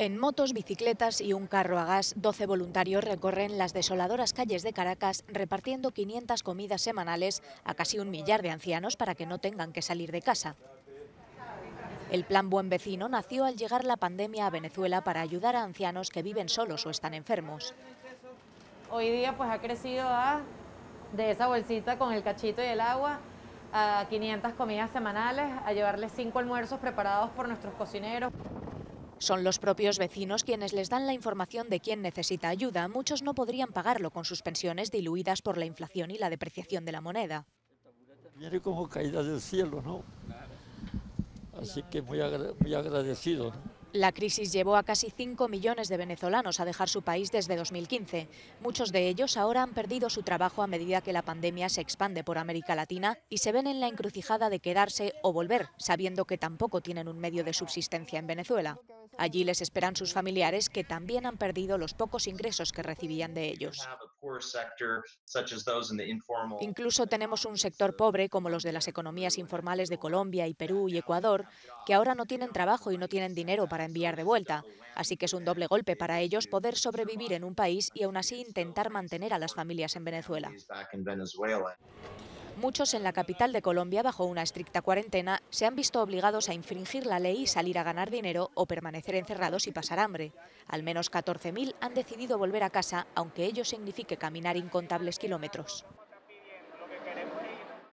En motos, bicicletas y un carro a gas, 12 voluntarios recorren las desoladoras calles de Caracas repartiendo 500 comidas semanales a casi un millar de ancianos para que no tengan que salir de casa. El plan Buen Vecino nació al llegar la pandemia a Venezuela para ayudar a ancianos que viven solos o están enfermos. Hoy día pues ha crecido a, ah, de esa bolsita con el cachito y el agua a 500 comidas semanales, a llevarles cinco almuerzos preparados por nuestros cocineros. Son los propios vecinos quienes les dan la información de quién necesita ayuda. Muchos no podrían pagarlo con sus pensiones diluidas por la inflación y la depreciación de la moneda. Viene como caída del cielo, ¿no? Así que muy, agradecido. La crisis llevó a casi 5 millones de venezolanos a dejar su país desde 2015. Muchos de ellos ahora han perdido su trabajo a medida que la pandemia se expande por América Latina y se ven en la encrucijada de quedarse o volver, sabiendo que tampoco tienen un medio de subsistencia en Venezuela. Allí les esperan sus familiares que también han perdido los pocos ingresos que recibían de ellos. Incluso tenemos un sector uh, pobre, como los de las economías informales de Colombia y Perú y Ecuador, que ahora no tienen trabajo y no tienen dinero para enviar de vuelta. Así que es un doble golpe para ellos poder sobrevivir en un país y aún así intentar mantener a las familias en Venezuela. Muchos en la capital de Colombia, bajo una estricta cuarentena, se han visto obligados a infringir la ley y salir a ganar dinero o permanecer encerrados y pasar hambre. Al menos 14.000 han decidido volver a casa, aunque ello signifique caminar incontables kilómetros.